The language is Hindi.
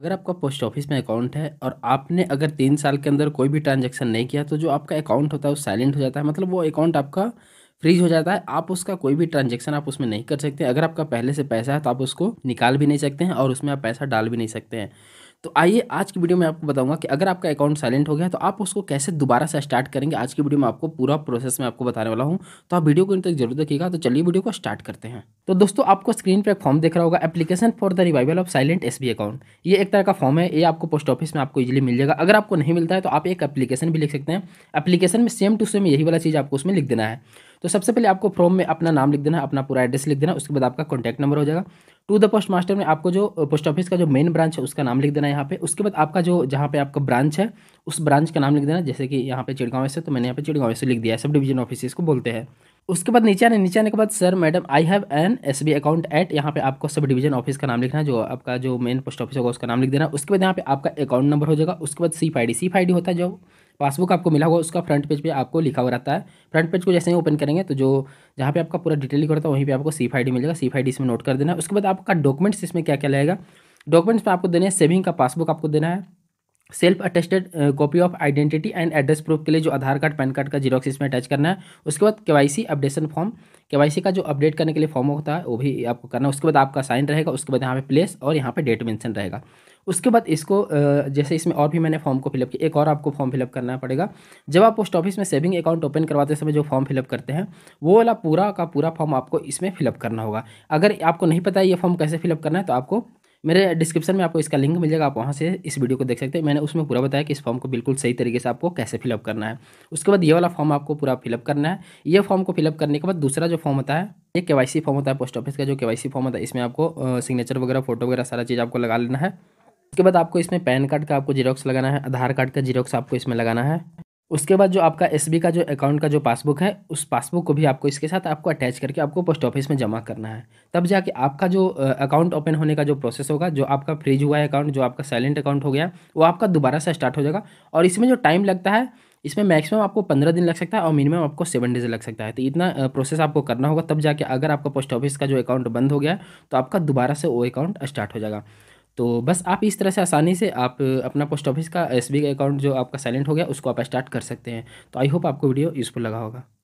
अगर आपका पोस्ट ऑफिस में अकाउंट है और आपने अगर तीन साल के अंदर कोई भी ट्रांजेक्शन नहीं किया तो जो आपका अकाउंट होता है वो साइलेंट हो जाता है मतलब वो अकाउंट आपका फ्रीज हो जाता है आप उसका कोई भी ट्रांजेक्शन आप उसमें नहीं कर सकते अगर आपका पहले से पैसा है तो आप उसको निकाल भी नहीं सकते हैं और उसमें आप पैसा डाल भी नहीं सकते हैं तो आइए आज की वीडियो में आपको बताऊंगा कि अगर आपका अकाउंट साइलेंट हो गया तो आप उसको कैसे दोबारा से स्टार्ट करेंगे आज की वीडियो में आपको पूरा प्रोसेस में आपको बताने वाला हूँ तो आप वीडियो को इन तक जरूर देखिएगा तो चलिए वीडियो को स्टार्ट करते हैं तो दोस्तों आपको स्क्रीन पर एक फॉर्म देख रहा होगा application for the revival of silent S account ये एक तरह का फॉर्म है ये आपको पोस्ट ऑफिस में आपको इजिली मिल जाएगा अगर आपको नहीं मिलता है तो आप एक एप्लीकेशन भी लिख सकते हैं एप्लीकेशन में सेम टू सेम यही वाला चीज़ आपको उसमें लिख देना है तो सबसे पहले आपको फॉर्म में अपना नाम लिख देना अपना पूरा एड्रेस लिख देना उसके बाद आपका कॉन्टैक्ट नंबर हो जाएगा टू द पोस्ट मास्टर में आपको जो पोस्ट ऑफिस का जो मेन ब्रांच है उसका नाम लिख देना है यहाँ पे उसके बाद आपका जो जहाँ पे आपका ब्रांच है उस ब्रांच का नाम लिख देना जैसे कि यहाँ पे चिड़गांव से तो मैंने यहाँ पे चिड़गांव से लिख दिया है सब डिवीजन ऑफिस को बोलते हैं उसके बाद नीचे आने नीचे आने के बाद sir madam I have an S B account at यहाँ पे आपको सब डिवीजन ऑफिस का नाम लिखना है जो आपका जो मेन पोस्ट ऑफिस होगा उसका नाम लिख देना उसके बाद यहाँ पे आपका अकाउंट नंबर हो जाएगा उसके बाद सी I D C I D होता है जो पासबुक आपको मिला होगा उसका फ्रंट पेज पे आपको लिखा हुआ रहता है फ्रंट पेज को जैसे ही ओपन करेंगे तो जो जहाँ पे आपका पूरा डिटेल लिखा रहता है वहीं पे आपको सी मिलेगा सी इसमें नोट कर देना है उसके बाद आपका डॉक्यूमेंट्स इसमें क्या क्या लगेगा डॉक्यूमेंट्स में आपको देना है सेविंग का पासबुक आपको देना है self attested copy of identity and address proof के लिए जो आधार कार्ड पैन कार्ड का जीरोक्स इसमें अटैच करना है उसके बाद केवाईसी अपडेशन फॉर्म केवाईसी का जो अपडेट करने के लिए फॉर्म होता है वो भी आपको करना है उसके बाद आपका साइन रहेगा उसके बाद यहाँ पे प्लेस और यहाँ पे डेट मेंशन रहेगा उसके बाद इसको जैसे इसमें और भी मैंने फॉर्म को फिलअप किया एक और आपको फॉर्म फिलअप करना पड़ेगा जब आप पोस्ट ऑफिस में सेविंग अकाउंट ओपन करवाते समय जो फॉर्म फिलअप करते हैं वो वाला पूरा का पूरा फॉर्म आपको इसमें फिलअप करना होगा अगर आपको नहीं पता है ये फॉर्म कैसे फिलअप करना है तो आपको मेरे डिस्क्रिप्शन में आपको इसका लिंक मिल जाएगा आप वहाँ से इस वीडियो को देख सकते हैं मैंने उसमें पूरा बताया कि इस फॉर्म को बिल्कुल सही तरीके से आपको कैसे फिलअप करना है उसके बाद ये वाला फॉर्म आपको पूरा फिलअप करना है ये फॉर्म को फिलअप करने के बाद दूसरा जो फॉर्म होता है ये के फॉर्म होता है पोस्ट ऑफिस का जो के फॉर्म होता है इसमें आपको सिग्नेचर वगैरह फोटो वगैरह सारा चीज़ आपको लगा लेना है उसके बाद आपको इसमें पैन कार्ड का आपको जीरोक्स लगाना है आधार कार्ड का जीरोक्स आपको इसमें लगाना है उसके बाद जो आपका एस का जो अकाउंट का जो पासबुक है उस पासबुक को भी आपको इसके साथ आपको अटैच करके आपको पोस्ट ऑफिस में जमा करना है तब जाके आपका जो अकाउंट ओपन होने का जो प्रोसेस होगा जो आपका फ्रीज हुआ है अकाउंट जो आपका साइलेंट अकाउंट हो गया वो आपका दोबारा से स्टार्ट हो जाएगा और इसमें जो टाइम लगता है इसमें मैक्सिमम आपको पंद्रह दिन लग सकता है और मिनिमम आपको सेवन डेज लग सकता है तो इतना प्रोसेस आपको करना होगा तब जाके अगर आपका पोस्ट ऑफिस का जो अकाउंट बंद हो गया तो आपका दोबारा से वो अकाउंट स्टार्ट हो जाएगा तो बस आप इस तरह से आसानी से आप अपना पोस्ट ऑफिस का एस का अकाउंट जो आपका साइलेंट हो गया उसको आप स्टार्ट कर सकते हैं तो आई होप आपको वीडियो यूज़फुल लगा होगा